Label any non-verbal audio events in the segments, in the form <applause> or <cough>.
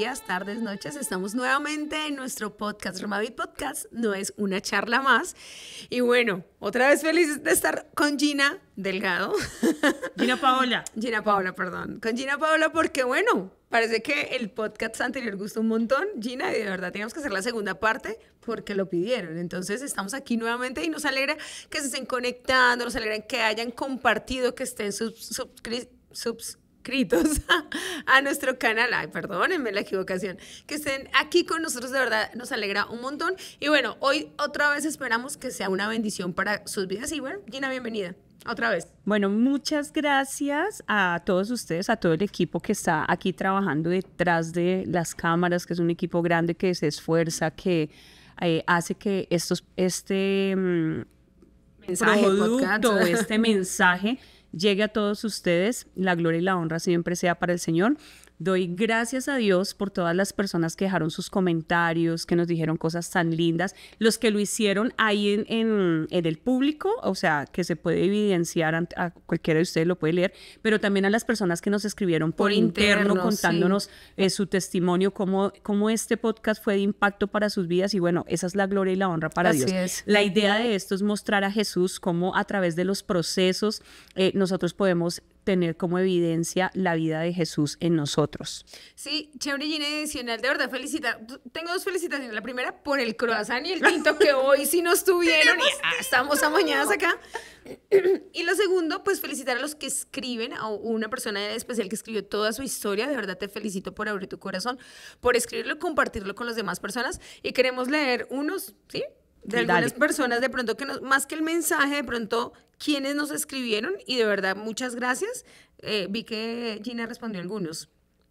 días, tardes, noches. Estamos nuevamente en nuestro podcast, Romavit Podcast. No es una charla más. Y bueno, otra vez feliz de estar con Gina Delgado. <laughs> Gina Paola. Gina Paola, perdón. Con Gina Paola porque, bueno, parece que el podcast anterior gustó un montón, Gina, y de verdad teníamos que hacer la segunda parte porque lo pidieron. Entonces estamos aquí nuevamente y nos alegra que se estén conectando, nos alegra que hayan compartido, que estén sus... <laughs> a nuestro canal. Ay, perdónenme la equivocación. Que estén aquí con nosotros, de verdad nos alegra un montón. Y bueno, hoy otra vez esperamos que sea una bendición para sus vidas. Y bueno, Gina, bienvenida. Otra vez. Bueno, muchas gracias a todos ustedes, a todo el equipo que está aquí trabajando detrás de las cámaras, que es un equipo grande que se esfuerza, que eh, hace que estos, este mm, mensaje, producto, podcast. este <laughs> mensaje llegue a todos ustedes. La gloria y la honra siempre sea para el Señor. Doy gracias a Dios por todas las personas que dejaron sus comentarios, que nos dijeron cosas tan lindas, los que lo hicieron ahí en, en, el público, o sea, que se puede evidenciar, a, cualquiera de ustedes lo puede leer, pero también a las personas que nos escribieron por, interno, contándonos eh, su testimonio, cómo, este podcast fue de impacto para sus vidas y bueno, esa es la gloria y la honra para Así Dios. Es. La idea de esto es mostrar a Jesús cómo a través de los procesos eh, nosotros podemos tener como evidencia la vida de Jesús en nosotros. Sí, chévere y adicional, de verdad, felicita. Tengo dos felicitaciones. La primera por el croissant y el tinto que <laughs> hoy sí nos tuvieron y ah, estamos amañadas acá. <clears throat> Y lo segundo, pues felicitar a los que escriben, a una persona especial que escribió toda su historia. De verdad te felicito por abrir tu corazón, por escribirlo, compartirlo con las demás personas. Y queremos leer unos, ¿sí? De algunas personas, de pronto que nos, más que el mensaje, de pronto quienes nos escribieron y de verdad muchas gracias. Eh, vi que Gina respondió algunos.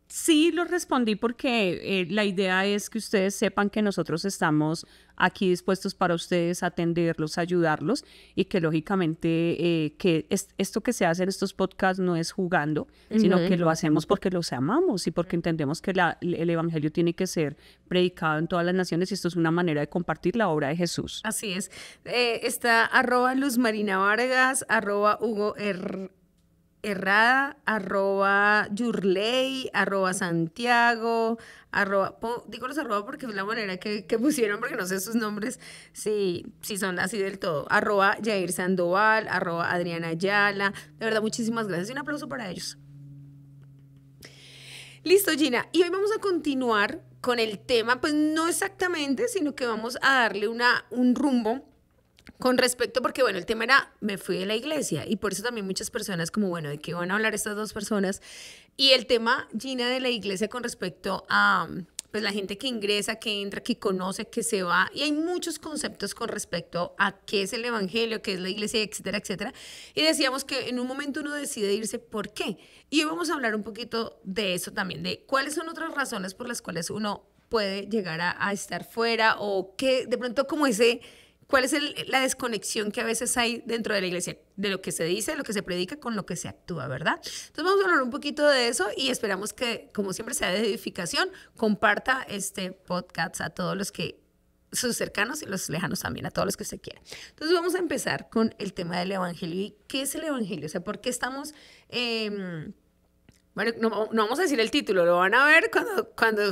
Sí, lo respondí porque eh, la idea es que ustedes sepan que nosotros estamos aquí dispuestos para ustedes, atenderlos, ayudarlos y que lógicamente eh, que esto que se hace en estos podcasts no es jugando, sino que lo hacemos porque los amamos y porque entendemos que el Evangelio tiene que ser predicado en todas las naciones y esto es una manera de compartir la obra de Jesús. Así es. Eh, está arroba Luz arroba Hugo errada, arroba yurley, arroba santiago, arroba, digo los arroba porque es la manera que, pusieron, porque no sé sus nombres, si, son así del todo, arroba Jair Sandoval, arroba Adriana Yala, de verdad muchísimas gracias y un aplauso para ellos. Listo Gina, y hoy vamos a continuar con el tema, pues no exactamente, sino que vamos a darle una, un rumbo con respecto, porque bueno, el tema era, me fui de la iglesia y por eso también muchas personas como, bueno, ¿de qué van a hablar estas dos personas? Y el tema, Gina, de la iglesia con respecto a, pues la gente que ingresa, que entra, que conoce, que se va. Y hay muchos conceptos con respecto a qué es el Evangelio, qué es la iglesia, etcétera, etcétera. Y decíamos que en un momento uno decide irse, ¿por qué? Y hoy vamos a hablar un poquito de eso también, de cuáles son otras razones por las cuales uno puede llegar a, a estar fuera o que de pronto como ese ¿Cuál es la desconexión que a veces hay dentro de la iglesia? De lo que se dice, de lo que se predica, con lo que se actúa, ¿verdad? Entonces vamos a hablar un poquito de eso y esperamos que, como siempre, sea de edificación. Comparta este podcast a todos los que sus cercanos y los lejanos también, a todos los que se quieran. Entonces vamos a empezar con el tema del Evangelio. ¿Y qué es el Evangelio? O sea, ¿por qué estamos... Em, bueno, no, no, vamos a decir el título, lo van a ver cuando, cuando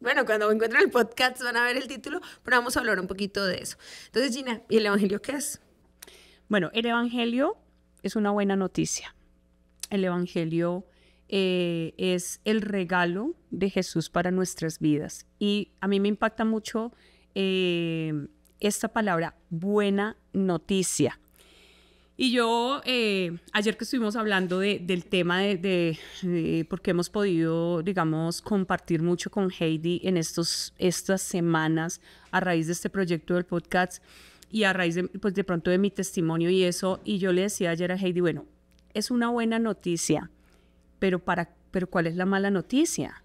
bueno, cuando encuentren el podcast van a ver el título, pero vamos a hablar un poquito de eso. Entonces, Gina, ¿y el Evangelio qué es? Bueno, el Evangelio es una buena noticia. El Evangelio eh, es el regalo de Jesús para nuestras vidas. Y a mí me impacta mucho eh, esta palabra, buena noticia, y yo, eh, ayer que estuvimos hablando del tema de, porque hemos podido, digamos, compartir mucho con Heidi en estos, estas semanas a raíz de este proyecto del podcast y a raíz de, pues de pronto de mi testimonio y eso, y yo le decía ayer a Heidi, bueno, es una buena noticia, pero, para, pero ¿cuál es la mala noticia?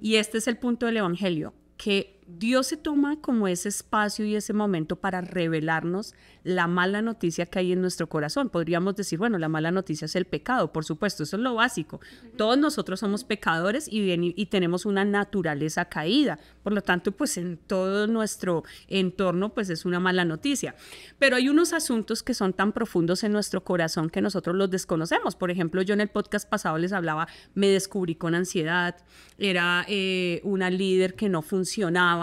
Y este es el punto del Evangelio, que Dios se toma como ese espacio y ese momento para revelarnos la mala noticia que hay en nuestro corazón. Podríamos decir, bueno, la mala noticia es el pecado, por supuesto, eso es lo básico. Todos nosotros somos pecadores y, tenemos una naturaleza caída. Por lo tanto, pues en todo nuestro entorno, pues es una mala noticia. Pero hay unos asuntos que son tan profundos en nuestro corazón que nosotros los desconocemos. Por ejemplo, yo en el podcast pasado les hablaba, me descubrí con ansiedad, era eh, una líder que no funcionaba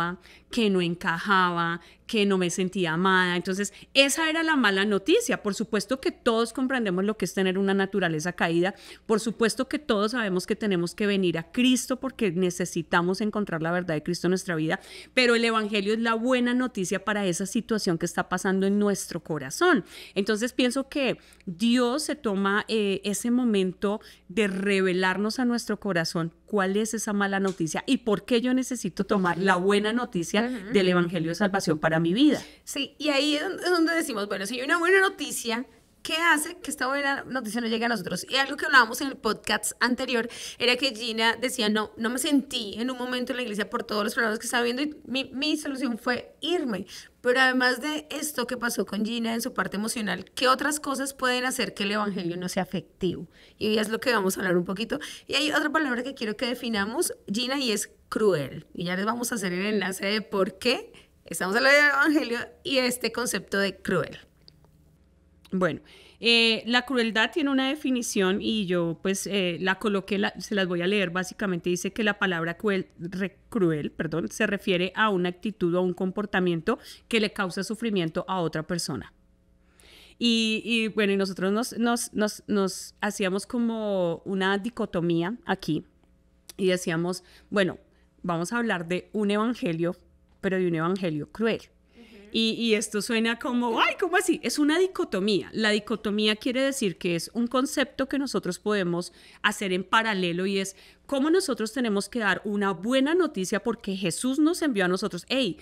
que no encajaba, que no me sentía amada. Entonces, esa era la mala noticia. Por supuesto que todos comprendemos lo que es tener una naturaleza caída. Por supuesto que todos sabemos que tenemos que venir a Cristo porque necesitamos encontrar la verdad de Cristo en nuestra vida. Pero el Evangelio es la buena noticia para esa situación que está pasando en nuestro corazón. Entonces, pienso que Dios se toma eh, ese momento de revelarnos a nuestro corazón cuál es esa mala noticia y por qué yo necesito tomar la buena noticia del Evangelio de Salvación para mi vida. Sí, y ahí es donde decimos, bueno, si hay una buena noticia, ¿Qué hace que esta buena noticia no llegue a nosotros? Y algo que hablábamos en el podcast anterior era que Gina decía, no, no me sentí en un momento en la iglesia por todos los problemas que estaba viendo y mi, mi solución fue irme. Pero además de esto que pasó con Gina en su parte emocional, ¿qué otras cosas pueden hacer que el Evangelio no sea afectivo? Y es lo que vamos a hablar un poquito. Y hay otra palabra que quiero que definamos, Gina, y es cruel. Y ya les vamos a hacer el enlace de por qué estamos hablando del Evangelio y este concepto de cruel. Bueno, eh, la crueldad tiene una definición y yo pues eh, la coloqué, se las voy a leer básicamente, dice que la palabra cruel, cruel perdón, se refiere a una actitud o un comportamiento que le causa sufrimiento a otra persona. Y, bueno, y nosotros nos, nos hacíamos como una dicotomía aquí y decíamos, bueno, vamos a hablar de un evangelio, pero de un evangelio cruel. Y, esto suena como, ay, ¿cómo así? Es una dicotomía. La dicotomía quiere decir que es un concepto que nosotros podemos hacer en paralelo y es cómo nosotros tenemos que dar una buena noticia porque Jesús nos envió a nosotros. Hey,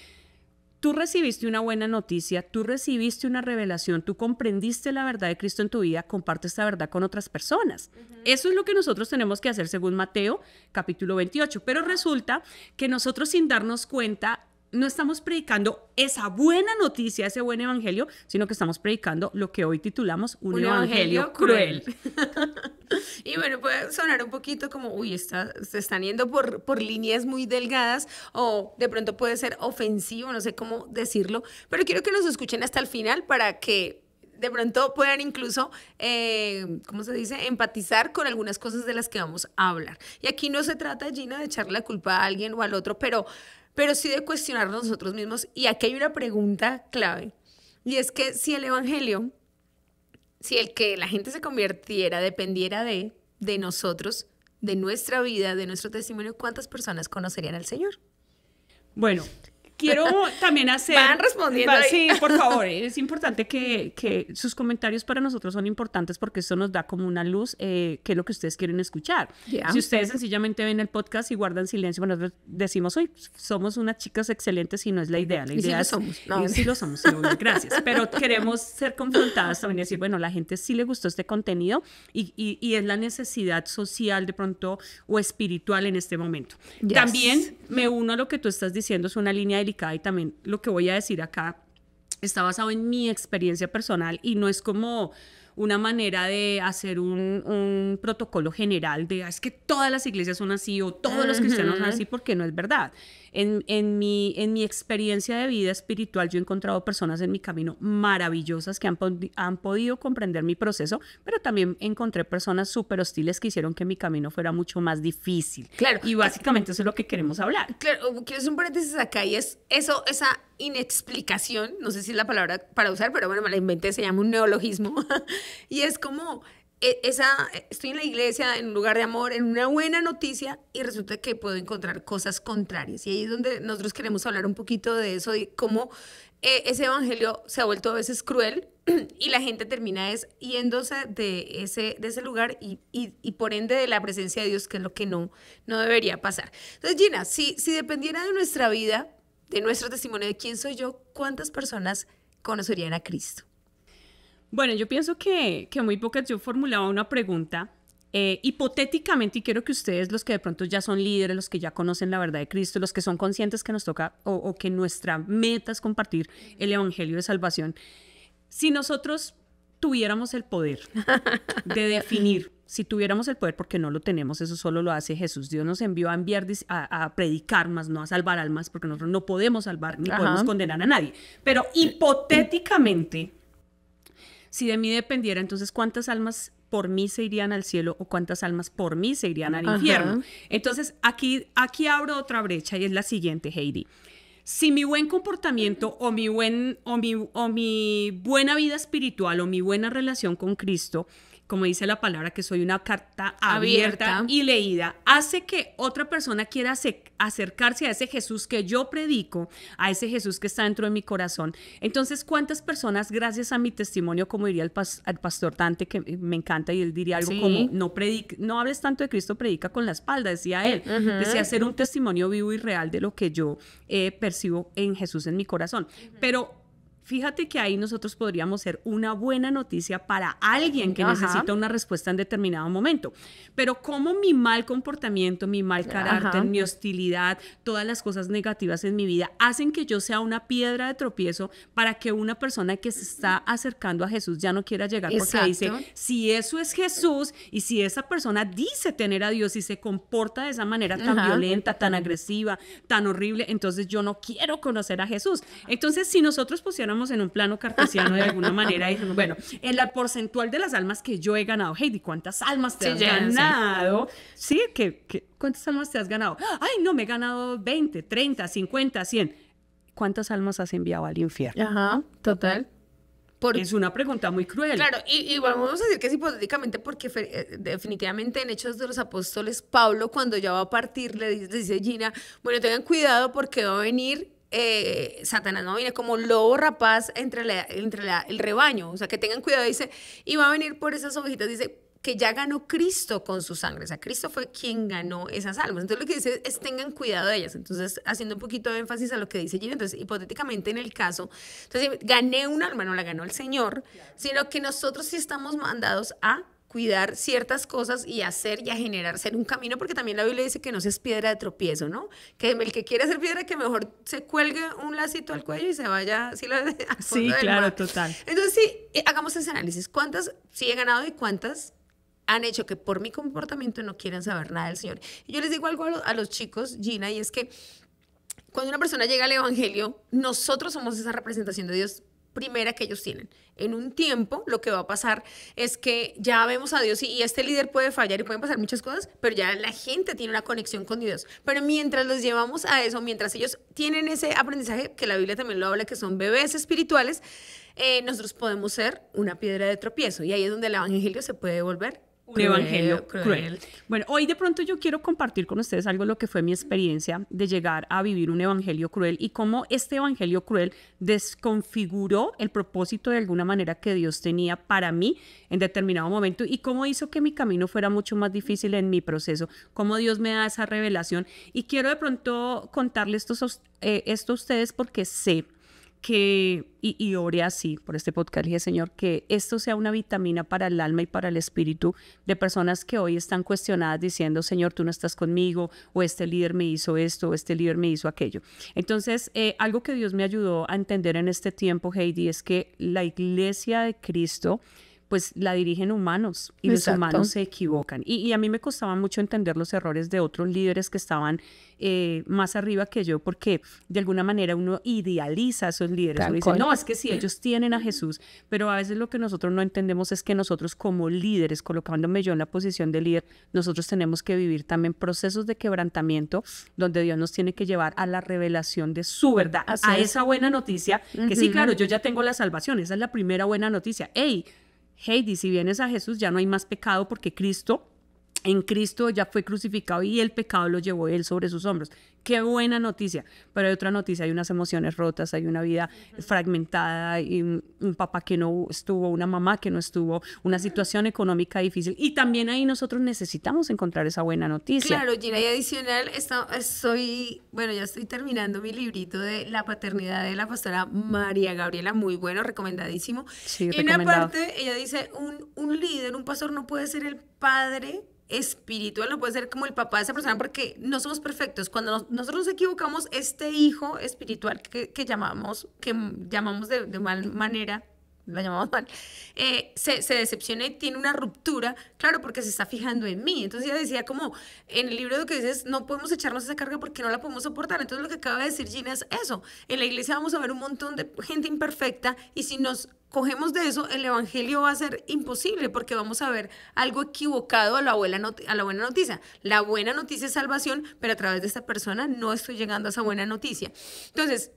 tú recibiste una buena noticia, tú recibiste una revelación, tú comprendiste la verdad de Cristo en tu vida, comparte esta verdad con otras personas. Eso es lo que nosotros tenemos que hacer según Mateo capítulo 28. Pero resulta que nosotros sin darnos cuenta no estamos predicando esa buena noticia, ese buen evangelio, sino que estamos predicando lo que hoy titulamos un, evangelio, cruel. <laughs> y bueno, puede sonar un poquito como, uy, está, se están yendo por, por líneas muy delgadas o de pronto puede ser ofensivo, no sé cómo decirlo, pero quiero que nos escuchen hasta el final para que de pronto puedan incluso, eh, ¿cómo se dice?, empatizar con algunas cosas de las que vamos a hablar. Y aquí no se trata, Gina, de echarle la culpa a alguien o al otro, pero pero sí de cuestionarnos nosotros mismos. Y aquí hay una pregunta clave, y es que si el Evangelio, si el que la gente se convirtiera dependiera de, de nosotros, de nuestra vida, de nuestro testimonio, ¿cuántas personas conocerían al Señor? Bueno, quiero también hacer... Van respondiendo Sí, por <laughs> favor, es importante que, que, sus comentarios para nosotros son importantes porque eso nos da como una luz eh, que es lo que ustedes quieren escuchar. Si ustedes sencillamente ven el podcast y guardan silencio, bueno, nosotros decimos, hoy somos unas chicas excelentes y no es la idea. La idea somos. sí lo somos, gracias. Pero <laughs> queremos ser confrontadas también y decir, bueno, la gente sí le gustó este contenido y, y, y es la necesidad social de pronto o espiritual en este momento. También me uno a lo que tú estás diciendo, es una línea de y también lo que voy a decir acá está basado en mi experiencia personal y no es como una manera de hacer un, un protocolo general de ah, es que todas las iglesias son así o todos los cristianos son así porque no es verdad. En, mi, en mi experiencia de vida espiritual yo he encontrado personas en mi camino maravillosas que han, han podido comprender mi proceso, pero también encontré personas súper hostiles que hicieron que mi camino fuera mucho más difícil. Claro. Y básicamente eso es lo que queremos hablar. Claro, quiero hacer un paréntesis acá y es eso, esa inexplicación, no sé si es la palabra para usar, pero bueno, me la inventé, se llama un neologismo, <laughs> y es como e, esa, estoy en la iglesia, en un lugar de amor, en una buena noticia y resulta que puedo encontrar cosas contrarias. Y ahí es donde nosotros queremos hablar un poquito de eso, de cómo eh, ese evangelio se ha vuelto a veces cruel <clears throat> y la gente termina es yéndose de ese, de ese lugar y, por ende de la presencia de Dios, que es lo que no, no debería pasar. Entonces, Gina, si, si dependiera de nuestra vida, de nuestro testimonio de quién soy yo, ¿cuántas personas conocerían a Cristo? Bueno, yo pienso que, muy pocas yo formulaba una pregunta eh, hipotéticamente, y quiero que ustedes, los que de pronto ya son líderes, los que ya conocen la verdad de Cristo, los que son conscientes que nos toca o, que nuestra meta es compartir el Evangelio de Salvación, si nosotros tuviéramos el poder de <laughs> definir, si tuviéramos el poder, porque no lo tenemos, eso solo lo hace Jesús, Dios nos envió a enviar a, predicar más, no a salvar almas, porque nosotros no podemos salvar ni podemos condenar a nadie, pero hipotéticamente si de mí dependiera, entonces, ¿cuántas almas por mí se irían al cielo o cuántas almas por mí se irían al infierno? Entonces, aquí, aquí abro otra brecha y es la siguiente, Heidi. Si mi buen comportamiento o mi, buen, o o mi buena vida espiritual o mi buena relación con Cristo como dice la palabra, que soy una carta abierta, y leída, hace que otra persona quiera acercarse a ese Jesús que yo predico, a ese Jesús que está dentro de mi corazón. Entonces, ¿cuántas personas, gracias a mi testimonio, como diría el, pastor Dante, que me encanta, y él diría algo como, no, no hables tanto de Cristo, predica con la espalda, decía él. Decía, hacer un testimonio vivo y real de lo que yo eh, percibo en Jesús en mi corazón. Pero Fíjate que ahí nosotros podríamos ser una buena noticia para alguien que necesita una respuesta en determinado momento. Pero como mi mal comportamiento, mi mal carácter, mi hostilidad, todas las cosas negativas en mi vida hacen que yo sea una piedra de tropiezo para que una persona que se está acercando a Jesús ya no quiera llegar porque dice, si eso es Jesús y si esa persona dice tener a Dios y se comporta de esa manera tan violenta, tan agresiva, tan horrible, entonces yo no quiero conocer a Jesús. Entonces, si nosotros pusiéramos en un plano cartesiano de alguna <laughs> manera, y bueno, en la porcentual de las almas que yo he ganado, Heidi, ¿cuántas almas te has ganado? Sí, que, ¿cuántas almas te has ganado? Ay, no, me he ganado 20, 30, 50, 100. ¿Cuántas almas has enviado al infierno? Ajá, total. Es una pregunta muy cruel. Claro, y, y, vamos a decir que es hipotéticamente porque eh, definitivamente en Hechos de los Apóstoles, Pablo cuando ya va a partir le dice, le dice Gina, bueno, tengan cuidado porque va a venir eh, Satanás no viene como lobo rapaz entre, la, entre el rebaño. O sea, que tengan cuidado, dice, y va a venir por esas ovejitas, dice, que ya ganó Cristo con su sangre. O sea, Cristo fue quien ganó esas almas. Entonces lo que dice es tengan cuidado de ellas. Entonces, haciendo un poquito de énfasis a lo que dice Gina, entonces, hipotéticamente en el caso, entonces, gané un alma, no la ganó el Señor, sino que nosotros sí estamos mandados a cuidar ciertas cosas y hacer y a generar, ser un camino, porque también la Biblia dice que no seas piedra de tropiezo, ¿no? Que el que quiere ser piedra, que mejor se cuelgue un lacito al cuello y se vaya, así. <laughs> sí claro, total. Entonces, sí, eh, hagamos ese análisis. ¿Cuántas sí he ganado y cuántas han hecho que por mi comportamiento no quieran saber nada del Señor? yo les digo algo a los chicos, Gina, y es que cuando una persona llega al Evangelio, nosotros somos esa representación de Dios primera que ellos tienen. En un tiempo lo que va a pasar es que ya vemos a Dios y, este líder puede fallar y pueden pasar muchas cosas, pero ya la gente tiene una conexión con Dios. Pero mientras los llevamos a eso, mientras ellos tienen ese aprendizaje, que la Biblia también lo habla, que son bebés espirituales, eh, nosotros podemos ser una piedra de tropiezo y ahí es donde el Evangelio se puede volver un evangelio cruel. Bueno, hoy de pronto yo quiero compartir con ustedes algo de lo que fue mi experiencia de llegar a vivir un evangelio cruel y cómo este evangelio cruel desconfiguró el propósito de alguna manera que Dios tenía para mí en determinado momento y cómo hizo que mi camino fuera mucho más difícil en mi proceso, cómo Dios me da esa revelación y quiero de pronto contarles eh, esto a ustedes porque sé que, y, y ore así por este podcast, dije Señor, que esto sea una vitamina para el alma y para el espíritu de personas que hoy están cuestionadas diciendo, Señor, tú no estás conmigo, o este líder me hizo esto, o este líder me hizo aquello. Entonces, eh, algo que Dios me ayudó a entender en este tiempo, Heidi, es que la iglesia de Cristo, pues la dirigen humanos y los humanos se equivocan. Y, a mí me costaba mucho entender los errores de otros líderes que estaban eh, más arriba que yo, porque de alguna manera uno idealiza a esos líderes. uno dice, no, es que sí, ellos tienen a Jesús, pero a veces lo que nosotros no entendemos es que nosotros como líderes, colocándome yo en la posición de líder, nosotros tenemos que vivir también procesos de quebrantamiento donde Dios nos tiene que llevar a la revelación de su verdad, a esa buena noticia, que sí, claro, yo ya tengo la salvación, esa es la primera buena noticia. ¡Ey! Heidi, si vienes a Jesús ya no hay más pecado porque Cristo en Cristo ya fue crucificado y el pecado lo llevó él sobre sus hombros. Qué buena noticia, pero hay otra noticia, hay unas emociones rotas, hay una vida fragmentada, hay un papá que no estuvo, una mamá que no estuvo, una situación económica difícil y también ahí nosotros necesitamos encontrar esa buena noticia. Claro, Gina, y adicional, estoy, bueno, ya estoy terminando mi librito de la paternidad de la pastora María Gabriela, muy bueno, recomendadísimo. Sí, y una parte, ella dice, un líder, un pastor no puede ser el padre espiritual, no puede ser como el papá de esa persona, porque no somos perfectos. Cuando nosotros nos equivocamos, este hijo espiritual que, llamamos, que llamamos de, de mal manera, la llamamos mal, eh, se, decepciona y tiene una ruptura, claro, porque se está fijando en mí. Entonces ella decía como, en el libro lo que dices, no podemos echarnos esa carga porque no la podemos soportar. Entonces lo que acaba de decir Gina es eso, en la iglesia vamos a ver un montón de gente imperfecta y si nos cogemos de eso, el evangelio va a ser imposible porque vamos a ver algo equivocado a la, buena a la buena noticia. La buena noticia es salvación, pero a través de esta persona no estoy llegando a esa buena noticia. Entonces,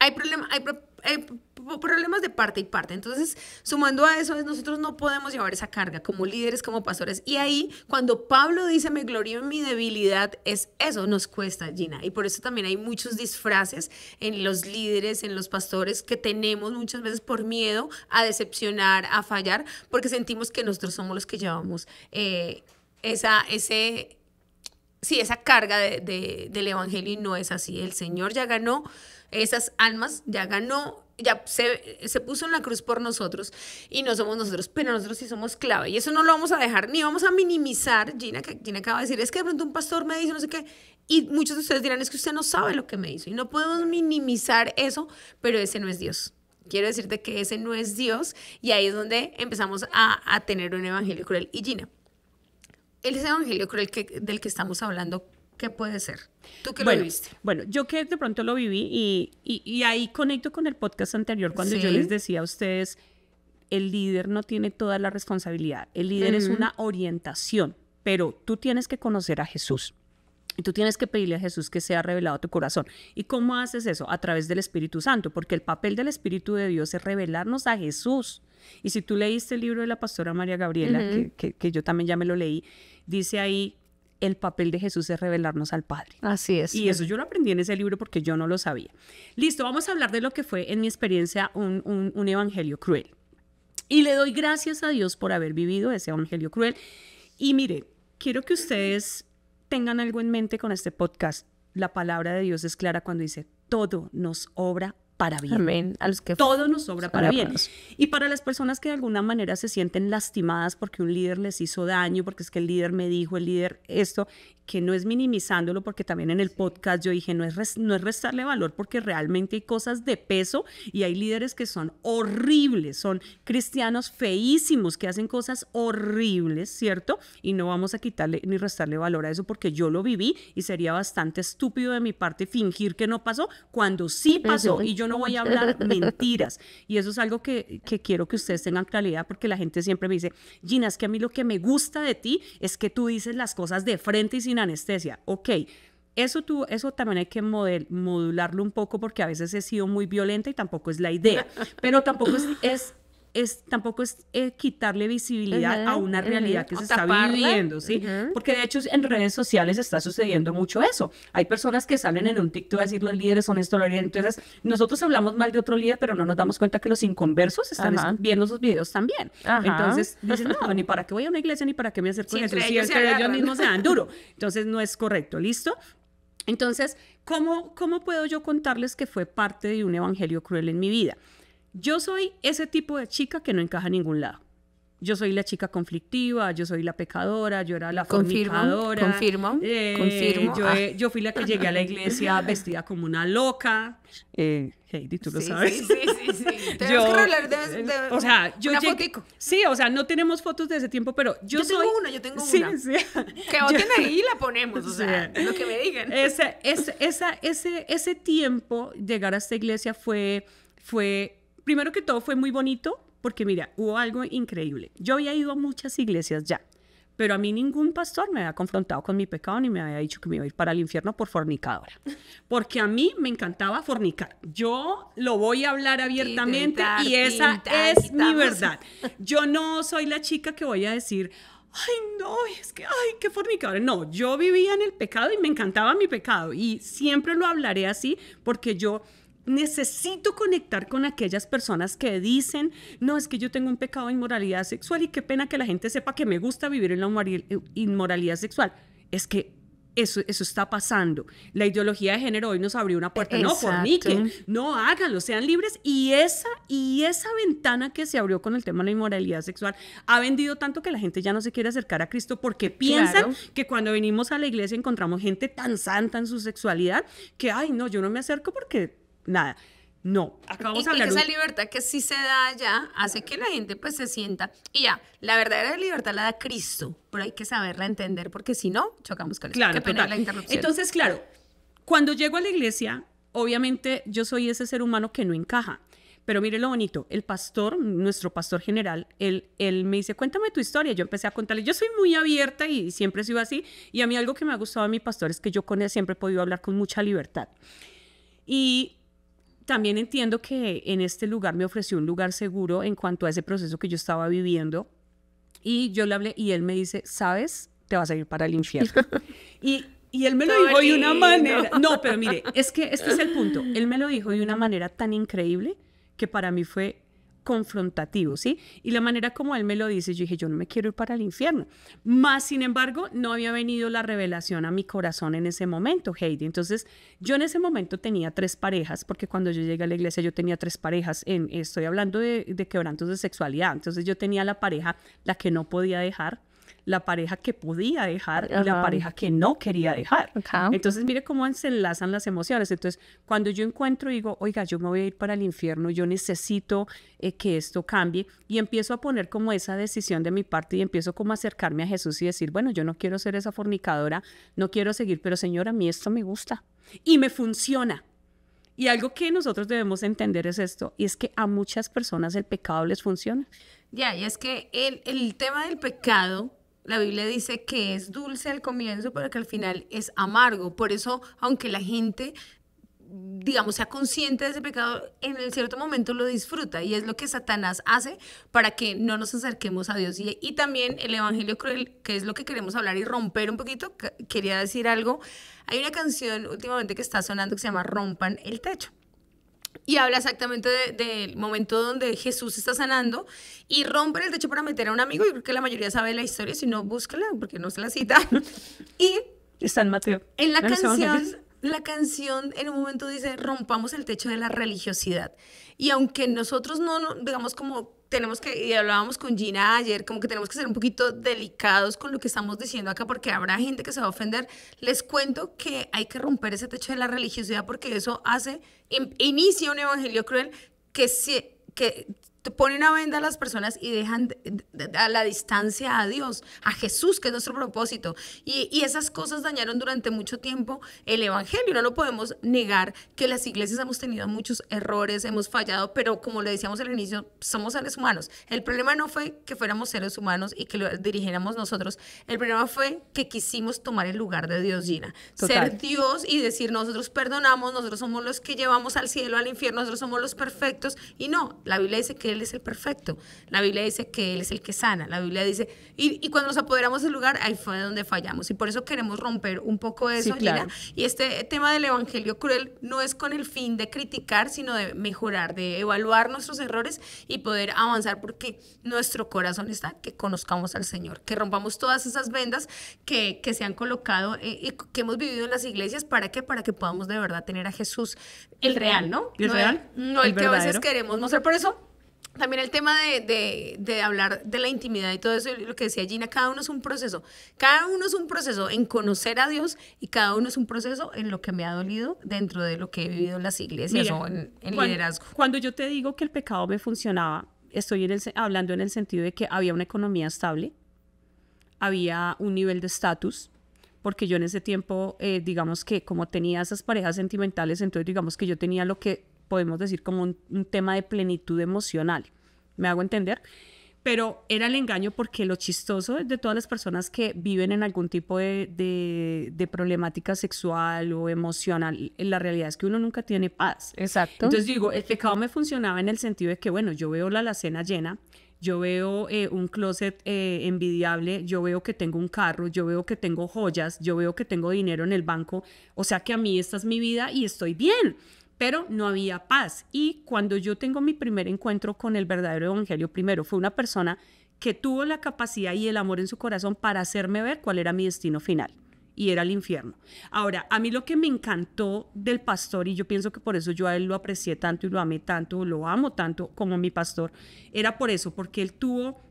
hay, problema, hay eh, problemas de parte y parte. Entonces, sumando a eso, nosotros no podemos llevar esa carga como líderes, como pastores. Y ahí, cuando Pablo dice, me glorio en mi debilidad, es eso, nos cuesta, Gina. Y por eso también hay muchos disfraces en los líderes, en los pastores, que tenemos muchas veces por miedo a decepcionar, a fallar, porque sentimos que nosotros somos los que llevamos eh, esa, ese sí, esa carga de, del Evangelio no es así. El Señor ya ganó esas almas, ya ganó, ya se, puso en la cruz por nosotros y no somos nosotros, pero nosotros sí somos clave. Y eso no lo vamos a dejar, ni vamos a minimizar, Gina, que Gina acaba de decir, es que de pronto un pastor me dice no sé qué, y muchos de ustedes dirán, es que usted no sabe lo que me hizo. Y no podemos minimizar eso, pero ese no es Dios. Quiero decirte que ese no es Dios y ahí es donde empezamos a, a tener un evangelio cruel. Y Gina, el evangelio creo que, del que estamos hablando, ¿qué puede ser? ¿Tú qué bueno, lo viviste? Bueno, yo que de pronto lo viví y, y, ahí conecto con el podcast anterior cuando yo les decía a ustedes, el líder no tiene toda la responsabilidad, el líder es una orientación, pero tú tienes que conocer a Jesús. Y tú tienes que pedirle a Jesús que sea revelado a tu corazón. ¿Y cómo haces eso? A través del Espíritu Santo, porque el papel del Espíritu de Dios es revelarnos a Jesús. Y si tú leíste el libro de la pastora María Gabriela, que, yo también ya me lo leí, dice ahí el papel de Jesús es revelarnos al Padre. Así es. Y eso yo lo aprendí en ese libro porque yo no lo sabía. Listo, vamos a hablar de lo que fue en mi experiencia un, un evangelio cruel. Y le doy gracias a Dios por haber vivido ese evangelio cruel. Y mire, quiero que ustedes tengan algo en mente con este podcast. La palabra de Dios es clara cuando dice, todo nos obra para bien. Amén. A los que todo nos sobra para bien. y para las personas que de alguna manera se sienten lastimadas porque un líder les hizo daño, porque es que el líder me dijo, el líder esto, que no es minimizándolo, porque también en el podcast yo dije, no es, no es restarle valor, porque realmente hay cosas de peso y hay líderes que son horribles, son cristianos feísimos, que hacen cosas horribles, ¿cierto? Y no vamos a quitarle ni restarle valor a eso, porque yo lo viví y sería bastante estúpido de mi parte fingir que no pasó cuando sí pasó y yo no voy a <laughs> hablar mentiras. Y eso es algo que, que quiero que ustedes tengan claridad, porque la gente siempre me dice, Gina, es que a mí lo que me gusta de ti es que tú dices las cosas de frente y si anestesia. Ok, eso, tú, eso también hay que modularlo un poco porque a veces he sido muy violenta y tampoco es la idea, pero tampoco es, es es, tampoco es eh, quitarle visibilidad a una realidad que se está viviendo, ¿sí? Porque de hecho en redes sociales está sucediendo mucho eso. Hay personas que salen en un TikTok a decir los líderes son esto, lo Entonces, nosotros hablamos mal de otro líder, pero no nos damos cuenta que los inconversos están viendo sus videos también. Entonces, dicen, no, ni para qué voy a una iglesia, ni para qué me acerco a Jesús. se dan <laughs> duro. Entonces, no es correcto, ¿listo? Entonces, ¿cómo, ¿cómo puedo yo contarles que fue parte de un evangelio cruel en mi vida? Yo soy ese tipo de chica que no encaja a ningún lado. Yo soy la chica conflictiva, yo soy la pecadora, yo era la fornicadora. Confirmo, eh, confirmo. Eh, ah. Yo, fui la que llegué a la iglesia <laughs> vestida como una loca. Eh, Heidi, tú lo sabes. Sí, sí, sí. sí. <laughs> yo, que hablar de, eh, de, o sea, yo una Sí, o sea, no tenemos fotos de ese tiempo, pero yo, yo soy... tengo una, yo tengo una. Sí, <laughs> Que voten ahí y la ponemos, o sea, lo que me digan. Ese, ese, ese tiempo, llegar a esta iglesia fue fue primero que todo fue muy bonito porque mira, hubo algo increíble. Yo había ido a muchas iglesias ya, pero a mí ningún pastor me había confrontado con mi pecado ni me había dicho que me iba a ir para el infierno por fornicadora. Porque a mí me encantaba fornicar. Yo lo voy a hablar abiertamente y esa es mi verdad. <laughs> Yo no soy la chica que voy a decir, ay no, es que, ay, qué fornicadora. No, yo vivía en el pecado y me encantaba mi pecado. Y siempre lo hablaré así porque yo necesito conectar con aquellas personas que dicen, no, es que yo tengo un pecado de inmoralidad sexual y qué pena que la gente sepa que me gusta vivir en la eh, inmoralidad sexual. Es que eso, eso está pasando. La ideología de género hoy nos abrió una puerta. No, forniquen, no háganlo, sean libres. Y esa, y esa ventana que se abrió con el tema de la inmoralidad sexual ha vendido tanto que la gente ya no se quiere acercar a Cristo porque piensan que cuando venimos a la iglesia encontramos gente tan santa en su sexualidad que, ay, no, yo no me acerco porque nada. No, acabamos de hablar. Que esa libertad que sí se da ya hace que la gente pues se sienta y ya, la verdadera libertad la da Cristo, pero hay que saberla entender porque si no, chocamos con Claro, La Entonces, claro, cuando llego a la iglesia, obviamente yo soy ese ser humano que no encaja. Pero mire lo bonito, el pastor, nuestro pastor general, él, él me dice, cuéntame tu historia. Yo empecé a contarle, yo soy muy abierta y siempre he así. Y a mí algo que me ha gustado a mi pastor es que yo con él siempre he podido hablar con mucha libertad. Y también entiendo que en este lugar me ofreció un lugar seguro en cuanto a ese proceso que yo estaba viviendo. Y yo le hablé y él me dice, ¿sabes? Te vas a ir para el infierno. <laughs> y, él me lo dijo de una manera... No, pero mire, es que este es el punto. Él me lo dijo de una manera tan increíble que para mí fue confrontativo, ¿sí? Y la manera como él me lo dice, yo dije, yo no me quiero ir para el infierno. Más, sin embargo, no había venido la revelación a mi corazón en ese momento, Heidi. Entonces, yo en ese momento tenía tres parejas, porque cuando yo llegué a la iglesia yo tenía tres parejas, en, estoy hablando de quebrantos de sexualidad. Entonces, yo tenía la pareja, la que no podía dejar, la pareja que podía dejar y la pareja que no quería dejar. Entonces, mire cómo se enlazan las emociones. Entonces, cuando yo encuentro y digo, oiga, yo me voy a ir para el infierno, yo necesito eh, que esto cambie, y empiezo a poner como esa decisión de mi parte y empiezo como a acercarme a Jesús y decir, bueno, yo no quiero ser esa fornicadora, no quiero seguir, pero señora a mí esto me gusta y me funciona. Y algo que nosotros debemos entender es esto, y es que a muchas personas el pecado les funciona. Ya, y es que el, el, tema del pecado la Biblia dice que es dulce al comienzo, pero que al final es amargo. Por eso, aunque la gente digamos, sea consciente de ese pecado, en cierto momento lo disfruta y es lo que Satanás hace para que no nos acerquemos a Dios. y también el Evangelio Cruel, que es lo que queremos hablar y romper un poquito, quería decir algo. Hay una canción últimamente que está sonando que se llama Rompan el Techo. Y habla exactamente del momento donde Jesús está sanando y rompe el techo para meter a un amigo. y creo que la mayoría sabe la historia, si no, búscala porque no se la cita. <laughs> Y. Está en Mateo. En la canción la canción en un momento dice rompamos el techo de la religiosidad. Y aunque nosotros no digamos como tenemos que, y hablábamos con Gina ayer, como que tenemos que ser un poquito delicados con lo que estamos diciendo acá, porque habrá gente que se va a ofender. Les cuento que hay que romper ese techo de la religiosidad porque eso hace, inicia un evangelio cruel que, se, que ponen a venda a las personas y dejan a la distancia a Dios, a Jesús, que es nuestro propósito. Y, y esas cosas dañaron durante mucho tiempo el Evangelio. No lo podemos negar que las iglesias hemos tenido muchos errores, hemos fallado, pero como le decíamos al inicio, somos seres humanos. El problema no fue que fuéramos seres humanos y que lo dirigiéramos nosotros. El problema fue que quisimos tomar el lugar de Dios, Gina. Ser Dios y decir, nosotros perdonamos, nosotros somos los que llevamos al cielo, al infierno, nosotros somos los perfectos. Y no, la Biblia dice que él es el perfecto. La Biblia dice que Él es el que sana. La Biblia dice, y, cuando nos apoderamos del lugar, ahí fue donde fallamos. Y por eso queremos romper un poco eso, Y este tema del Evangelio cruel no es con el fin de criticar, sino de mejorar, de evaluar nuestros errores y poder avanzar porque nuestro corazón está que conozcamos al Señor, que rompamos todas esas vendas que, se han colocado eh, y que hemos vivido en las iglesias. ¿Para que Para que podamos de verdad tener a Jesús el real, ¿no? El real. no el, que a veces queremos mostrar. Por eso también el tema de, hablar de la intimidad y todo eso, lo que decía Gina, cada uno es un proceso. Cada uno es un proceso en conocer a Dios y cada uno es un proceso en lo que me ha dolido dentro de lo que he vivido en las iglesias o en, liderazgo. Cuando yo te digo que el pecado me funcionaba, estoy hablando en el sentido de que había una economía estable, había un nivel de estatus, porque yo en ese tiempo, eh, digamos que como tenía esas parejas sentimentales, entonces digamos que yo tenía lo que podemos decir como un, tema de plenitud emocional. ¿Me hago entender? pero era el engaño porque lo chistoso de todas las personas que viven en algún tipo de, problemática sexual o emocional, la realidad es que uno nunca tiene paz. Exacto. Entonces digo, el pecado me funcionaba en el sentido de que, bueno, yo veo la alacena llena, yo veo eh, un closet eh, envidiable, yo veo que tengo un carro, yo veo que tengo joyas, yo veo que tengo dinero en el banco, o sea que a mí esta es mi vida y estoy bien pero no había paz. Y cuando yo tengo mi primer encuentro con el verdadero Evangelio, primero fue una persona que tuvo la capacidad y el amor en su corazón para hacerme ver cuál era mi destino final. Y era el infierno. Ahora, a mí lo que me encantó del pastor, y yo pienso que por eso yo a él lo aprecié tanto y lo amé tanto, lo amo tanto como mi pastor, era por eso, porque él tuvo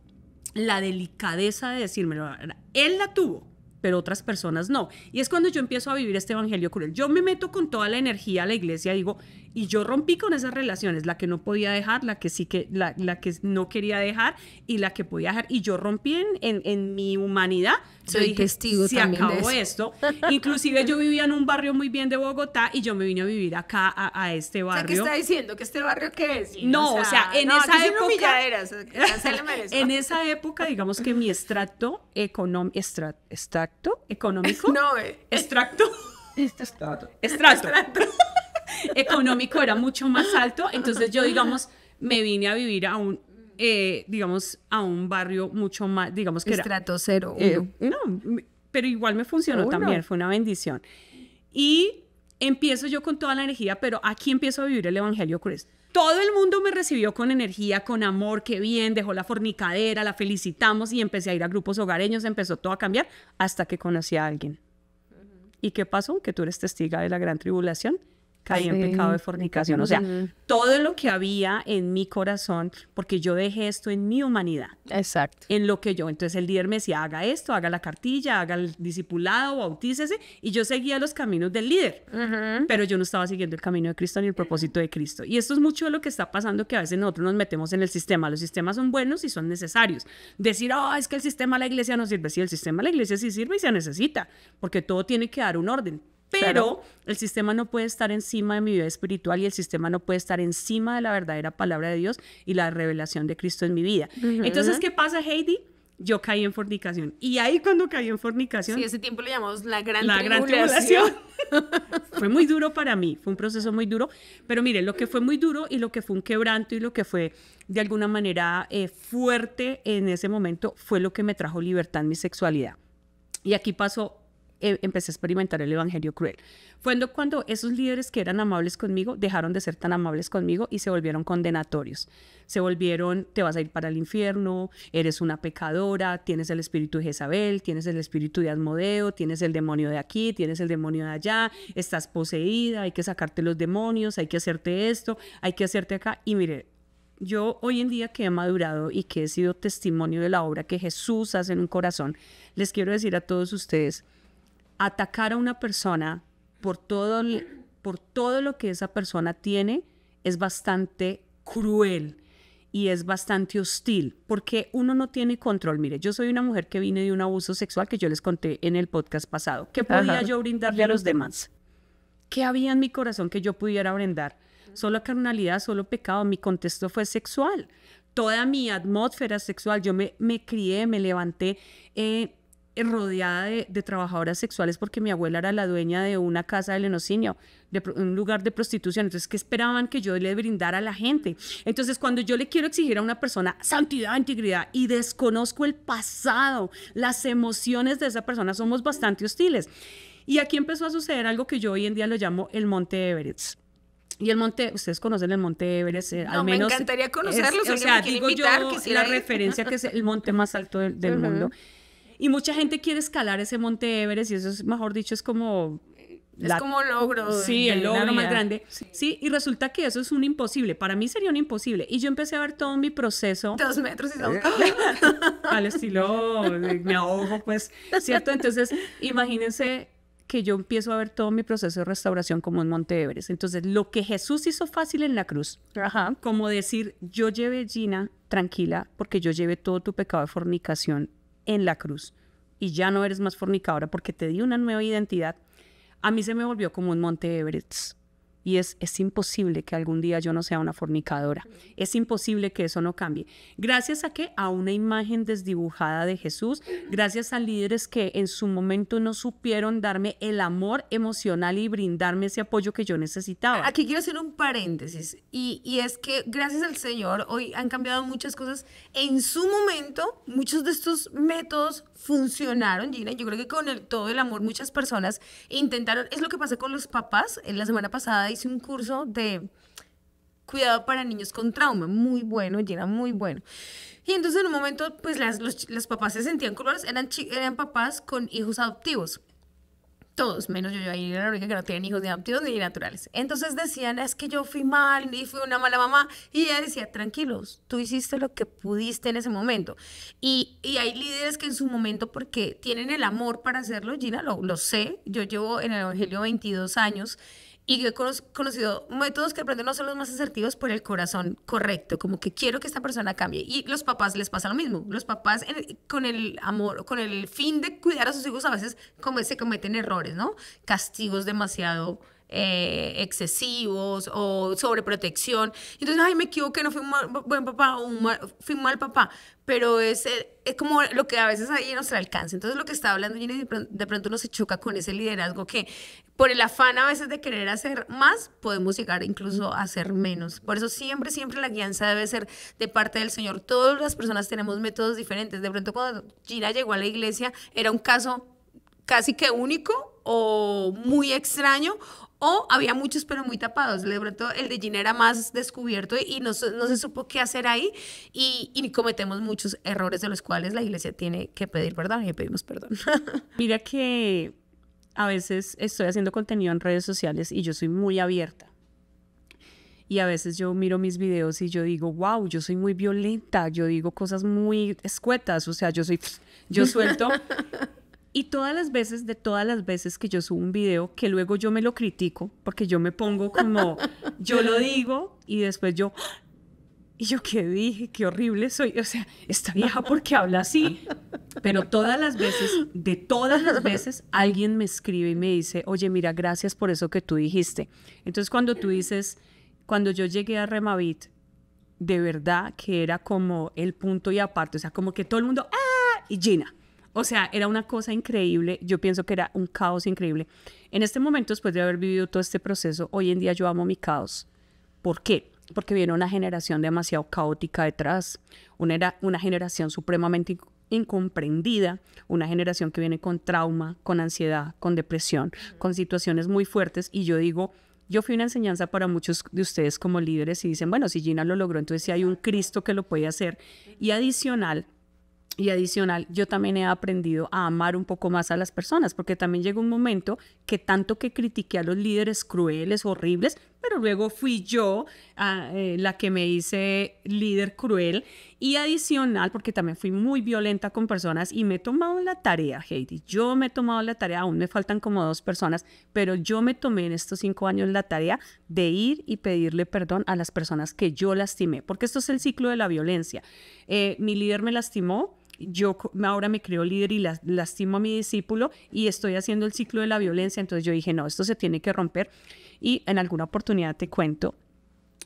la delicadeza de decírmelo. Él la tuvo, pero otras personas no. Y es cuando yo empiezo a vivir este evangelio cruel. Yo me meto con toda la energía a la iglesia, digo, y yo rompí con esas relaciones, la que no podía dejar, la que sí que, la, la que no quería dejar y la que podía dejar. Y yo rompí en, en, mi humanidad. Soy dije, testigo se acabó esto. Inclusive yo vivía en un barrio muy bien de Bogotá y yo me vine a vivir acá a, este barrio. ¿qué está diciendo? ¿Que este barrio qué es? No, o sea, en esa época... <laughs> en esa época, digamos que mi extracto, económico económico... No, eh. Extracto... Extracto. extracto. <laughs> económico era mucho más alto, entonces yo, digamos, me vine a vivir a un, eh, digamos, a un barrio mucho más, digamos que Estrato cero. Eh, no, pero igual me funcionó también, fue una bendición. Y empiezo yo con toda la energía, pero aquí empiezo a vivir el Evangelio Cruz. Todo el mundo me recibió con energía, con amor, qué bien, dejó la fornicadera, la felicitamos y empecé a ir a grupos hogareños, empezó todo a cambiar hasta que conocí a alguien. ¿Y qué pasó? Que tú eres testiga de la gran tribulación caí en pecado de fornicación. O sea, todo lo que había en mi corazón, porque yo dejé esto en mi humanidad. Exacto. En lo que yo. Entonces el líder me decía, haga esto, haga la cartilla, haga el discipulado, bautícese. Y yo seguía los caminos del líder. Pero yo no estaba siguiendo el camino de Cristo ni el propósito de Cristo. Y esto es mucho de lo que está pasando que a veces nosotros nos metemos en el sistema. Los sistemas son buenos y son necesarios. Decir, oh, es que el sistema de la iglesia no sirve. Sí, el sistema de la iglesia sí sirve y se necesita, porque todo tiene que dar un orden pero el sistema no puede estar encima de mi vida espiritual y el sistema no puede estar encima de la verdadera palabra de Dios y la revelación de Cristo en mi vida. Entonces, ¿qué pasa, Heidi? Yo caí en fornicación. Y ahí cuando caí en fornicación... Sí, ese tiempo le llamamos la gran la Gran tribulación. <laughs> fue muy duro para mí, fue un proceso muy duro. Pero mire, lo que fue muy duro y lo que fue un quebranto y lo que fue de alguna manera eh, fuerte en ese momento fue lo que me trajo libertad en mi sexualidad. Y aquí pasó eh, empecé a experimentar el Evangelio cruel. Fue cuando esos líderes que eran amables conmigo dejaron de ser tan amables conmigo y se volvieron condenatorios. Se volvieron, te vas a ir para el infierno, eres una pecadora, tienes el espíritu de Jezabel, tienes el espíritu de Asmodeo, tienes el demonio de aquí, tienes el demonio de allá, estás poseída, hay que sacarte los demonios, hay que hacerte esto, hay que hacerte acá. Y mire, yo hoy en día que he madurado y que he sido testimonio de la obra que Jesús hace en un corazón, les quiero decir a todos ustedes atacar a una persona por todo, por todo lo que esa persona tiene es bastante cruel y es bastante hostil porque uno no tiene control. Mire, yo soy una mujer que vine de un abuso sexual que yo les conté en el podcast pasado. ¿Qué podía yo brindarle a los demás? ¿Qué había en mi corazón que yo pudiera brindar? Solo carnalidad, solo pecado. Mi contexto fue sexual. Toda mi atmósfera sexual, yo me, me crié, me levanté. Eh, rodeada de, trabajadoras sexuales porque mi abuela era la dueña de una casa de lenocinio, de un lugar de prostitución. Entonces, ¿qué esperaban que yo le brindara a la gente? Entonces, cuando yo le quiero exigir a una persona santidad, integridad y desconozco el pasado, las emociones de esa persona, somos bastante hostiles. Y aquí empezó a suceder algo que yo hoy en día lo llamo el Monte Everest. Y el monte, ustedes conocen el monte Everest, eh, al menos. Me encantaría conocerlo, o sea, digo la referencia que es el monte más alto del, mundo. Y mucha gente quiere escalar ese monte Everest y eso es, mejor dicho, es como... es como logro. Sí, el logro más grande. Sí. y resulta que eso es un imposible. Para mí sería un imposible. Y yo empecé a ver todo mi proceso. Dos metros y dos. <laughs> al estilo, me ahogo, pues, ¿cierto? Entonces, imagínense que yo empiezo a ver todo mi proceso de restauración como un monte Everest. Entonces, lo que Jesús hizo fácil en la cruz, Ajá. como decir, yo llevé Gina tranquila porque yo llevé todo tu pecado de fornicación en la cruz y ya no eres más fornicadora porque te di una nueva identidad, a mí se me volvió como un monte Everest y es, es imposible que algún día yo no sea una fornicadora. Es imposible que eso no cambie. Gracias a que a una imagen desdibujada de Jesús, gracias a líderes que en su momento no supieron darme el amor emocional y brindarme ese apoyo que yo necesitaba. Aquí quiero hacer un paréntesis y, es que gracias al Señor hoy han cambiado muchas cosas. En su momento, muchos de estos métodos funcionaron, Gina. Yo creo que con todo el amor muchas personas intentaron, es lo que pasó con los papás en la semana pasada hice un curso de cuidado para niños con trauma, muy bueno, Gina, muy bueno. Y entonces en un momento, pues las, los, papás se sentían culpables, eran, eran papás con hijos adoptivos. Todos, menos yo, yo ahí era la única que no tienen hijos ni adoptivos ni naturales. Entonces decían, es que yo fui mal y fui una mala mamá. Y ella decía, tranquilos, tú hiciste lo que pudiste en ese momento. Y, y hay líderes que en su momento, porque tienen el amor para hacerlo, Gina, lo, lo sé, yo llevo en el Evangelio 22 años y yo he conocido métodos que aprenden no son los más asertivos por el corazón correcto, como que quiero que esta persona cambie. Y los papás les pasa lo mismo. Los papás con el amor, con el fin de cuidar a sus hijos a veces se cometen errores, ¿no? Castigos demasiado eh, excesivos o sobreprotección. Entonces, ay, me equivoqué, no fui un buen papá o un mal, fui mal papá, pero es, eh, es como lo que a veces ahí en nuestro alcance. Entonces, lo que está hablando Gina de pronto uno se choca con ese liderazgo que por el afán a veces de querer hacer más, podemos llegar incluso a hacer menos. Por eso siempre, siempre la guianza debe ser de parte del Señor. Todas las personas tenemos métodos diferentes. De pronto cuando Gina llegó a la iglesia era un caso casi que único o muy extraño o había muchos, pero muy tapados. De pronto el de Gina era más descubierto y no, se supo qué hacer ahí. Y, y, cometemos muchos errores de los cuales la iglesia tiene que pedir perdón y pedimos perdón. <laughs> Mira que a veces estoy haciendo contenido en redes sociales y yo soy muy abierta. Y a veces yo miro mis videos y yo digo, wow, yo soy muy violenta, yo digo cosas muy escuetas, o sea, yo soy, yo suelto <laughs> Y todas las veces, de todas las veces que yo subo un video, que luego yo me lo critico, porque yo me pongo como, <laughs> yo lo digo y después yo, y yo qué dije, qué horrible soy, o sea, esta vieja porque habla así. Pero todas las veces, de todas las veces, alguien me escribe y me dice, oye, mira, gracias por eso que tú dijiste. Entonces cuando tú dices, cuando yo llegué a Remavit, de verdad que era como el punto y aparte, o sea, como que todo el mundo, ah, y Gina. O sea, era una cosa increíble, yo pienso que era un caos increíble. En este momento, después de haber vivido todo este proceso, hoy en día yo amo mi caos. ¿Por qué? Porque viene una generación demasiado caótica detrás, una, era, una generación supremamente incomprendida, una generación que viene con trauma, con ansiedad, con depresión, con situaciones muy fuertes y yo digo, yo fui una enseñanza para muchos de ustedes como líderes y dicen, bueno, si Gina lo logró, entonces si hay un Cristo que lo puede hacer. Y adicional, y adicional, yo también he aprendido a amar un poco más a las personas, porque también llegó un momento que tanto que critiqué a los líderes crueles, horribles, pero luego fui yo ah, eh, la que me hice líder cruel. Y adicional, porque también fui muy violenta con personas y me he tomado la tarea, Heidi. Yo me he tomado la tarea, aún me faltan como dos personas, pero yo me tomé en estos cinco años la tarea de ir y pedirle perdón a las personas que yo lastimé, porque esto es el ciclo de la violencia. Eh, mi líder me lastimó yo ahora me creo líder y lastimo a mi discípulo y estoy haciendo el ciclo de la violencia. Entonces yo dije, no, esto se tiene que romper. Y en alguna oportunidad te cuento,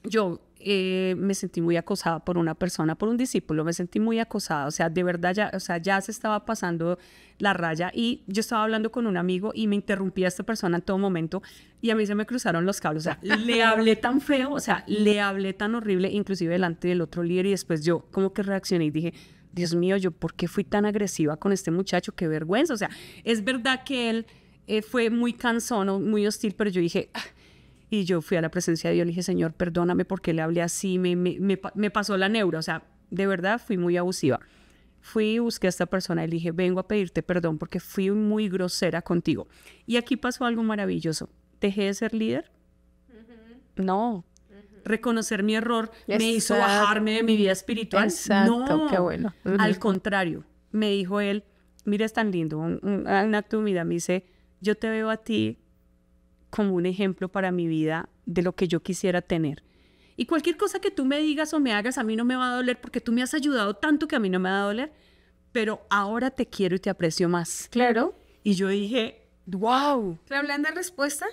yo eh, me sentí muy acosada por una persona, por un discípulo, me sentí muy acosada, o sea, de verdad ya, o sea, ya se estaba pasando la raya y yo estaba hablando con un amigo y me interrumpía esta persona en todo momento y a mí se me cruzaron los cables, o sea, le hablé tan feo, o sea, le hablé tan horrible, inclusive delante del otro líder y después yo como que reaccioné y dije, Dios mío, yo por qué fui tan agresiva con este muchacho, qué vergüenza. O sea, es verdad que él eh, fue muy cansón, muy hostil, pero yo dije, ah". y yo fui a la presencia de Dios, le dije, Señor, perdóname porque le hablé así, me, pasó la neura, o sea, de verdad fui muy abusiva. Fui, y busqué a esta persona y le dije, vengo a pedirte perdón porque fui muy grosera contigo. Y aquí pasó algo maravilloso. Dejé de ser líder. No, reconocer mi error me hizo bajarme de mi vida espiritual. Exacto, no, qué bueno. Al contrario, me dijo él, mira, es tan lindo, una me dice, yo te veo a ti como un ejemplo para mi vida de lo que yo quisiera tener. Y cualquier cosa que tú me digas o me hagas, a mí no me va a doler porque tú me has ayudado tanto que a mí no me va a doler, pero ahora te quiero y te aprecio más. Claro. Y yo dije, wow. ¿La de respuesta?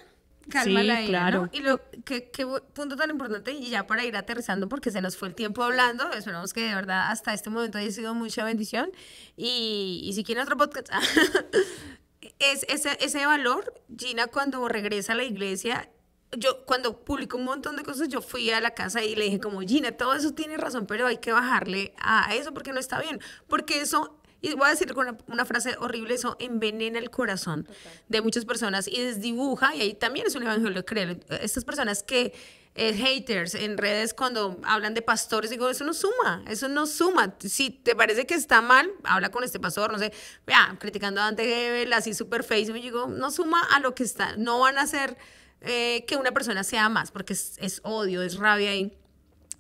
cálmala sí, claro. Y lo, qué, punto tan importante, y ya para ir aterrizando, porque se nos fue el tiempo hablando, esperamos que de verdad hasta este momento haya sido mucha bendición, y, y si quieren otro podcast, <laughs> es, ese, ese valor, Gina cuando regresa a la iglesia, yo cuando publicó un montón de cosas, yo fui a la casa y le dije como, Gina, todo eso tiene razón, pero hay que bajarle a eso porque no está bien, porque eso y voy a decir con una, frase horrible, eso envenena el corazón de muchas personas y desdibuja, y ahí también es un evangelio de creer. Eh, estas personas que eh, haters en redes cuando hablan de pastores, digo, eso no suma, eso no suma. Si te parece que está mal, habla con este pastor, no sé, vea, criticando a Dante Gebel, así super Facebook, digo, no suma a lo que está, no van a hacer eh, que una persona sea más, porque es, es odio, es rabia ahí.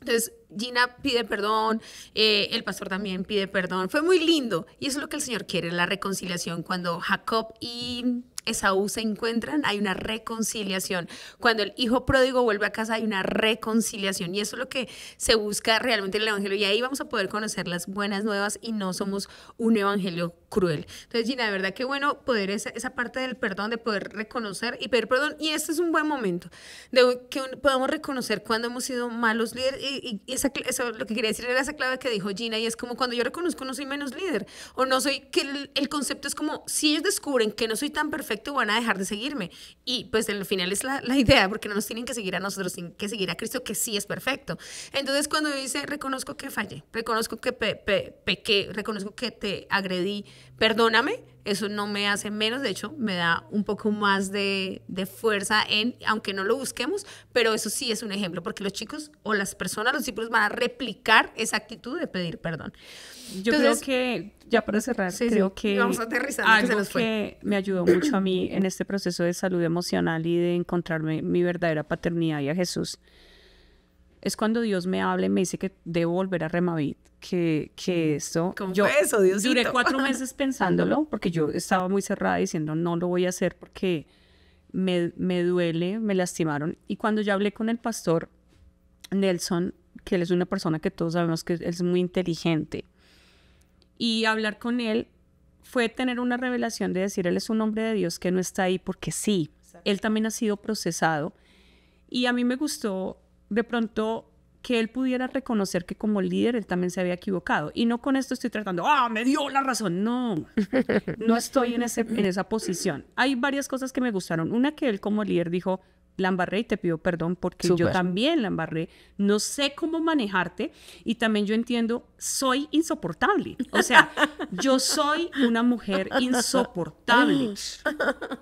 Entonces, Gina pide perdón, eh, el pastor también pide perdón. Fue muy lindo y eso es lo que el Señor quiere, la reconciliación. Cuando Jacob y Esaú se encuentran, hay una reconciliación. Cuando el hijo pródigo vuelve a casa, hay una reconciliación. Y eso es lo que se busca realmente en el Evangelio. Y ahí vamos a poder conocer las buenas nuevas y no somos un Evangelio cruel. Entonces, Gina, de verdad que bueno poder esa, parte del perdón, de poder reconocer y pedir perdón. Y este es un buen momento, de que podamos reconocer cuando hemos sido malos líderes y eso, lo que quería decir era esa clave que dijo Gina y es como cuando yo reconozco no soy menos líder o no soy, que el, concepto es como si ellos descubren que no soy tan perfecto van a dejar de seguirme. Y pues en el final es la, idea, porque no nos tienen que seguir a nosotros, tienen que seguir a Cristo que sí es perfecto. Entonces cuando dice, reconozco que fallé, reconozco que pequé, reconozco que te agredí, perdóname eso no me hace menos, de hecho, me da un poco más de, fuerza en, aunque no lo busquemos, pero eso sí es un ejemplo, porque los chicos o las personas, los discípulos van a replicar esa actitud de pedir perdón. Yo creo que, ya para cerrar, creo que vamos a aterrizar, que, que me ayudó mucho a mí en este proceso de salud emocional y de encontrarme mi verdadera paternidad y a Jesús es cuando Dios me habla y me dice que debo volver a Remavit, que, que mm. esto... Yo eso, dios duré cuatro meses <laughs> pensándolo, porque yo estaba muy cerrada diciendo, no lo voy a hacer porque me, me duele, me lastimaron. Y cuando ya hablé con el pastor Nelson, que él es una persona que todos sabemos que es muy inteligente, y hablar con él fue tener una revelación de decir, él es un hombre de Dios que no está ahí porque sí, él también ha sido procesado. Y a mí me gustó de pronto que él pudiera reconocer que como líder él también se había equivocado. Y no con esto estoy tratando, ah, me dio la razón. No, <laughs> no estoy en, ese, en esa posición. Hay varias cosas que me gustaron. Una que él como líder dijo, la y te pido perdón porque yo también la no sé cómo manejarte y también yo entiendo, soy insoportable. O sea, <laughs> yo soy una mujer insoportable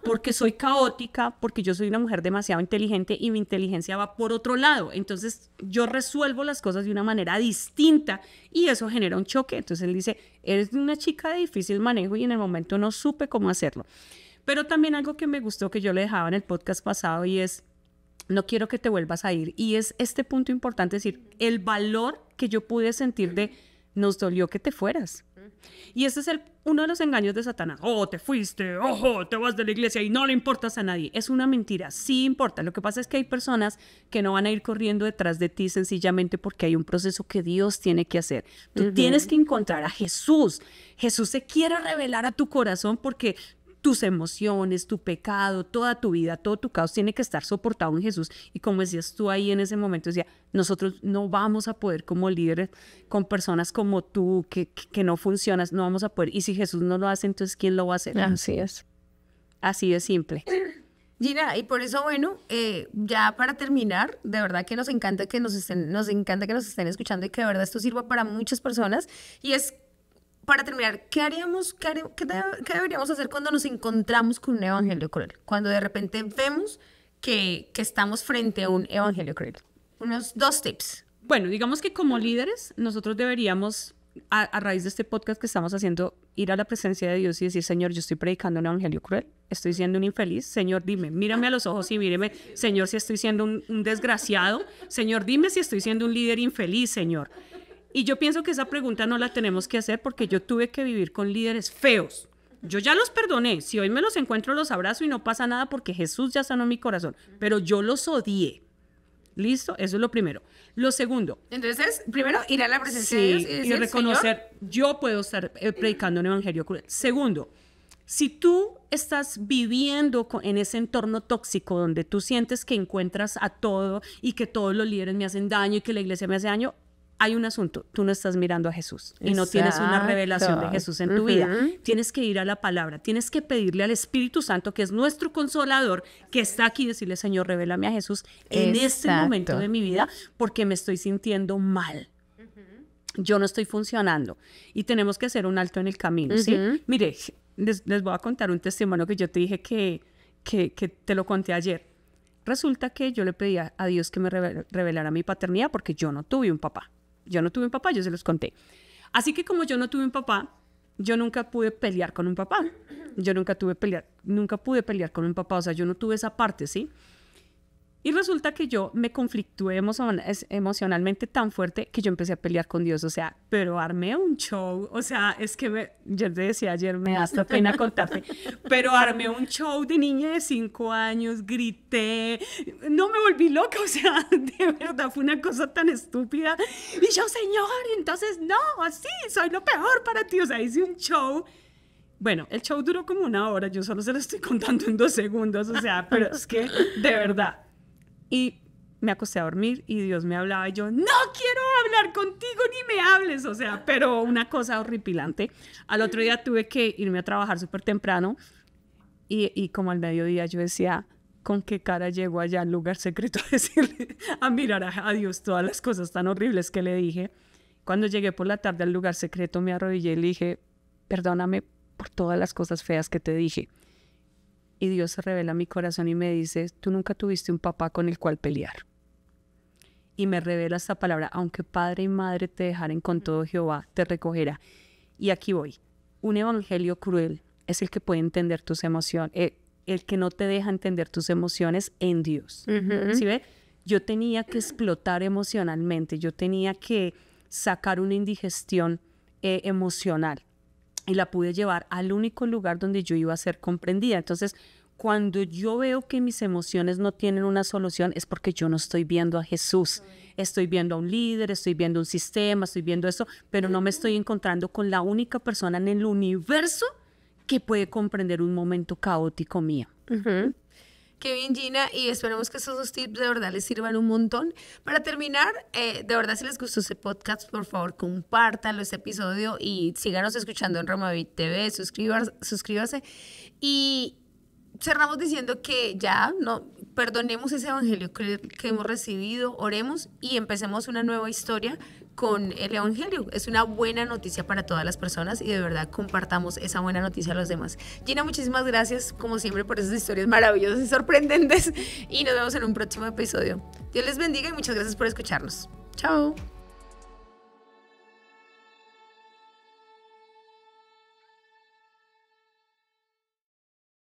porque soy caótica, porque yo soy una mujer demasiado inteligente y mi inteligencia va por otro lado. Entonces yo resuelvo las cosas de una manera distinta y eso genera un choque. Entonces él dice, eres una chica de difícil manejo y en el momento no supe cómo hacerlo. Pero también algo que me gustó que yo le dejaba en el podcast pasado y es, no quiero que te vuelvas a ir. Y es este punto importante, es decir, el valor que yo pude sentir de, nos dolió que te fueras. Y ese es el, uno de los engaños de Satanás. Oh, te fuiste, ojo, te vas de la iglesia y no le importas a nadie. Es una mentira, sí importa. Lo que pasa es que hay personas que no van a ir corriendo detrás de ti sencillamente porque hay un proceso que Dios tiene que hacer. Tú tienes que encontrar a Jesús. Jesús se quiere revelar a tu corazón porque tus emociones, tu pecado, toda tu vida, todo tu caos tiene que estar soportado en Jesús. Y como decías tú ahí en ese momento, decía, nosotros no vamos a poder como líderes con personas como tú, que, que no funcionas, no vamos a poder. Y si Jesús no lo hace, entonces ¿quién lo va a hacer? Así es. Así de simple. Gina, y por eso, bueno, eh, ya para terminar, de verdad que nos encanta que nos estén, nos encanta que nos estén escuchando y que de verdad esto sirva para muchas personas. Y es para terminar, ¿qué haríamos, qué, deberíamos hacer cuando nos encontramos con un evangelio cruel? Cuando de repente vemos que, estamos frente a un evangelio cruel. Unos dos tips. Bueno, digamos que como líderes, nosotros deberíamos, a, raíz de este podcast que estamos haciendo, ir a la presencia de Dios y decir, Señor, yo estoy predicando un evangelio cruel, estoy siendo un infeliz. Señor, dime, mírame a los ojos y míreme, Señor, si estoy siendo un desgraciado. Señor, dime si estoy siendo un líder infeliz, Señor. Y yo pienso que esa pregunta no la tenemos que hacer porque yo tuve que vivir con líderes feos. Yo ya los perdoné. Si hoy me los encuentro, los abrazo y no pasa nada porque Jesús ya sanó mi corazón. Pero yo los odié. ¿Listo? Eso es lo primero. Lo segundo. Entonces, primero, ir a la presencia y, reconocer, yo puedo estar eh, predicando un evangelio cruel. Segundo, si tú estás viviendo en ese entorno tóxico donde tú sientes que encuentras a todo y que todos los líderes me hacen daño y que la iglesia me hace daño, hay un asunto, tú no estás mirando a Jesús y no tienes una revelación de Jesús en tu vida. Tienes que ir a la palabra, tienes que pedirle al Espíritu Santo, que es nuestro consolador, que está aquí, decirle, Señor, revélame a Jesús en este momento de mi vida porque me estoy sintiendo mal. Yo no estoy funcionando y tenemos que hacer un alto en el camino, Mire, les, voy a contar un testimonio que yo te dije que, que, que te lo conté ayer. Resulta que yo le pedía a Dios que me revelara mi paternidad porque yo no tuve un papá yo no tuve un papá, yo se los conté. Así que como yo no tuve un papá, yo nunca pude pelear con un papá. Yo nunca tuve pelear, nunca pude pelear con un papá, o sea, yo no tuve esa parte, ¿sí? sí y resulta que yo me conflictué emocionalmente tan fuerte que yo empecé a pelear con Dios, o sea, pero armé un show, o sea, es que yo te decía ayer, me da hasta pena contarte, <laughs> pero armé un show de niña de cinco años, grité, no me volví loca, o sea, <laughs> de verdad fue una cosa tan estúpida. Y yo, Señor, entonces no, así, soy lo peor para ti, o sea, hice un show. Bueno, el show duró como una hora, yo solo se lo estoy contando en dos segundos, o sea, pero es que de verdad y me acosté a dormir y Dios me hablaba y yo, no quiero hablar contigo ni me hables, o sea, pero una cosa horripilante. Al otro día tuve que irme a trabajar súper temprano y, como al mediodía yo decía, ¿con qué cara llego allá al lugar secreto a decirle, a mirar a, a Dios todas las cosas tan horribles que le dije? Cuando llegué por la tarde al lugar secreto me arrodillé y le dije, perdóname por todas las cosas feas que te dije y Dios se revela a mi corazón y me dice, tú nunca tuviste un papá con el cual pelear. Y me revela esta palabra, aunque padre y madre te dejaren con todo Jehová, te recogerá. Y aquí voy. Un evangelio cruel es el que puede entender tus emociones, eh, el, que no te deja entender tus emociones en Dios. ¿Sí ve? Yo tenía que explotar emocionalmente, yo tenía que sacar una indigestión eh, emocional y la pude llevar al único lugar donde yo iba a ser comprendida. Entonces, cuando yo veo que mis emociones no tienen una solución es porque yo no estoy viendo a Jesús. Estoy viendo a un líder, estoy viendo un sistema, estoy viendo eso, pero no me estoy encontrando con la única persona en el universo que puede comprender un momento caótico mío. Kevin, Gina, y esperemos que esos dos tips de verdad les sirvan un montón. Para terminar, eh, de verdad, si les gustó este podcast, por favor, compártanlo ese episodio y síganos escuchando en Romavit TV, suscríbase. Y cerramos diciendo que ya no perdonemos ese evangelio que hemos recibido, oremos y empecemos una nueva historia con el Evangelio. Es una buena noticia para todas las personas y de verdad compartamos esa buena noticia a los demás. Gina, muchísimas gracias como siempre por esas historias maravillosas y sorprendentes <laughs> y nos vemos en un próximo episodio. Dios les bendiga y muchas gracias por escucharnos. Chao.